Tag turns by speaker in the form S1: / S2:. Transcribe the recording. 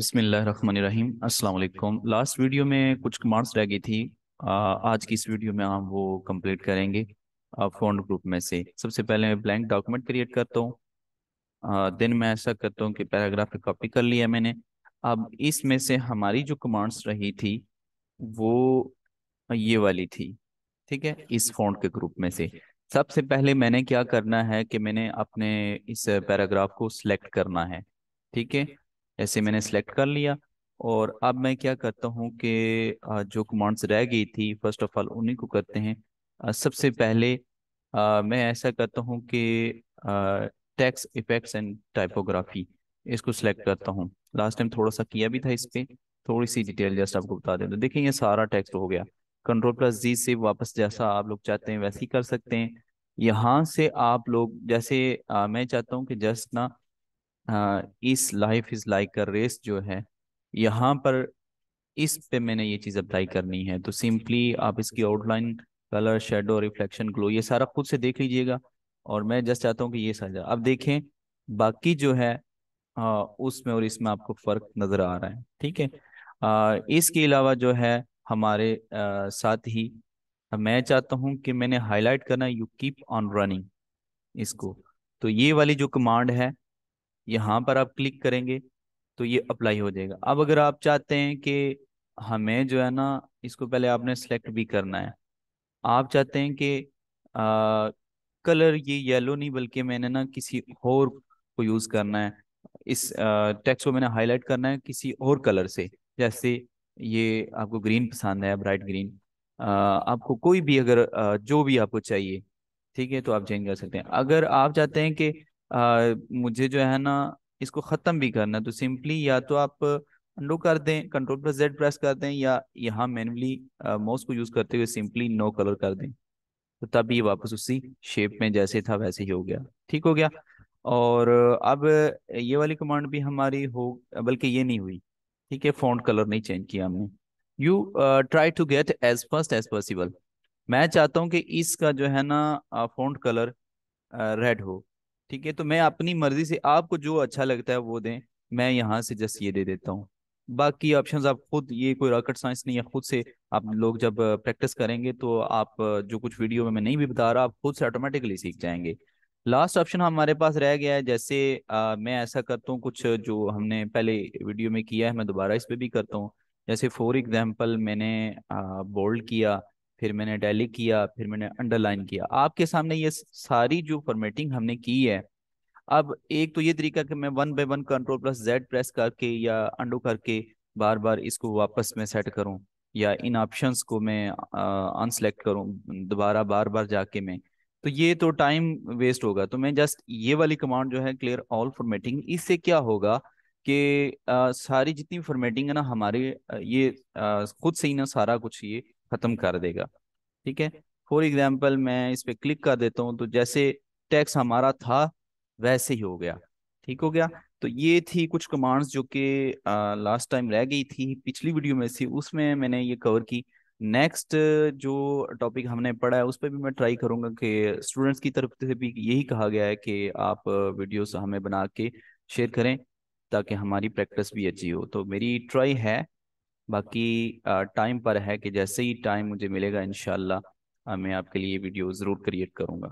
S1: बिसमीम अस्सलाम last video में कुछ कमांड्स रह गई थी आ, आज की इस वीडियो में हम वो कंप्लीट करेंगे फ्रंट ग्रुप में से सबसे पहले मैं ब्लैंक डॉक्यूमेंट क्रिएट करता हूँ देन मैं ऐसा करता हूँ कि पैराग्राफ कॉपी कर लिया मैंने अब इसमें से हमारी जो कमांड्स रही थी वो ये वाली थी ठीक है इस फॉन्ट के ग्रुप में से सबसे पहले मैंने क्या करना है कि मैंने अपने इस पैराग्राफ को सिलेक्ट करना है ठीक है ऐसे मैंने सेलेक्ट कर लिया और अब मैं क्या करता हूँ कि जो कमांड्स रह गई थी फर्स्ट ऑफ ऑल उन्हीं को करते हैं सबसे पहले मैं ऐसा करता हूँ कि टैक्स इफेक्ट्स एंड टाइपोग्राफी इसको सिलेक्ट करता हूँ लास्ट टाइम थोड़ा सा किया भी था इस पर थोड़ी सी डिटेल जस्ट आपको बता दें तो देखिए ये सारा टेक्स्ट हो गया कंट्रोल प्लस जी से वापस जैसा आप लोग चाहते हैं वैसे ही कर सकते हैं यहाँ से आप लोग जैसे आ, मैं चाहता हूँ कि जस्ट ना हाँ, इस life is like a race जो है यहाँ पर इस पे मैंने ये चीज़ अप्लाई करनी है तो सिंपली आप इसकी outline colour shadow reflection glow ये सारा खुद से देख लीजिएगा और मैं जस्ट चाहता हूँ कि ये साझा अब देखें बाकी जो है आ, उसमें और इसमें आपको फ़र्क नज़र आ रहा है ठीक है इसके अलावा जो है हमारे आ, साथ ही मैं चाहता हूँ कि मैंने हाईलाइट करना यू कीप ऑन रनिंग इसको तो ये वाली जो कमांड है यहाँ पर आप क्लिक करेंगे तो ये अप्लाई हो जाएगा अब अगर आप चाहते हैं कि हमें जो है ना इसको पहले आपने सेलेक्ट भी करना है आप चाहते हैं कि कलर ये येलो नहीं बल्कि मैंने ना किसी और को यूज़ करना है इस टेक्स्ट को मैंने हाईलाइट करना है किसी और कलर से जैसे ये आपको ग्रीन पसंद है ब्राइट ग्रीन आ, आपको कोई भी अगर आ, जो भी आपको चाहिए ठीक है तो आप चेंज कर सकते हैं अगर आप चाहते हैं कि आ, मुझे जो है ना इसको ख़त्म भी करना है तो सिंपली या तो आप अंडो कर दें कंट्रोल प्लस जेड प्रेस कर दें या यहाँ मैनुअली माउस को यूज़ करते हुए सिंपली नो कलर कर दें तो तब ये वापस उसी शेप में जैसे था वैसे ही हो गया ठीक हो गया और अब ये वाली कमांड भी हमारी हो बल्कि ये नहीं हुई ठीक है फ़ॉन्ट कलर नहीं चेंज किया हमने you try to get as first as possible मैं चाहता हूँ कि इसका जो है ना फ़ॉन्ट कलर रेड हो ठीक है तो मैं अपनी मर्जी से आपको जो अच्छा लगता है वो दें मैं यहाँ से जस्ट ये दे देता हूँ बाकी ऑप्शंस आप खुद ये कोई रॉकेट साइंस नहीं है खुद से आप लोग जब प्रैक्टिस करेंगे तो आप जो कुछ वीडियो में मैं नहीं भी बता रहा आप खुद से ऑटोमेटिकली सीख जाएंगे लास्ट ऑप्शन हमारे पास रह गया है जैसे आ, मैं ऐसा करता हूँ कुछ जो हमने पहले वीडियो में किया है मैं दोबारा इस पर भी करता हूँ जैसे फॉर एग्जाम्पल मैंने बोल्ड किया फिर मैंने डेली किया फिर मैंने अंडरलाइन किया आपके सामने ये सारी जो फॉर्मेटिंग हमने की है अब एक तो ये तरीका कि मैं one by one control plus Z press करके या अंडो करके बार बार इसको वापस में सेट करूं या इन ऑप्शंस को मैं अनसेलेक्ट करूं दोबारा बार बार जाके मैं तो ये तो टाइम वेस्ट होगा तो मैं जस्ट ये वाली कमांड जो है क्लियर ऑल फॉर्मेटिंग इससे क्या होगा कि सारी जितनी फॉर्मेटिंग है ना हमारे ये खुद से ही ना सारा कुछ ये खत्म कर देगा ठीक है फॉर एग्जाम्पल मैं इस पर क्लिक कर देता हूँ तो जैसे टैक्स हमारा था वैसे ही हो गया ठीक हो गया तो ये थी कुछ कमांड्स जो कि लास्ट टाइम रह गई थी पिछली वीडियो में से उसमें मैंने ये कवर की नेक्स्ट जो टॉपिक हमने पढ़ा है उस पर भी मैं ट्राई करूंगा कि स्टूडेंट्स की तरफ से भी यही कहा गया है कि आप वीडियोस हमें बना के शेयर करें ताकि हमारी प्रैक्टिस भी अच्छी हो तो मेरी ट्राई है बाकी टाइम पर है कि जैसे ही टाइम मुझे मिलेगा इन मैं आपके लिए वीडियो ज़रूर क्रिएट करूँगा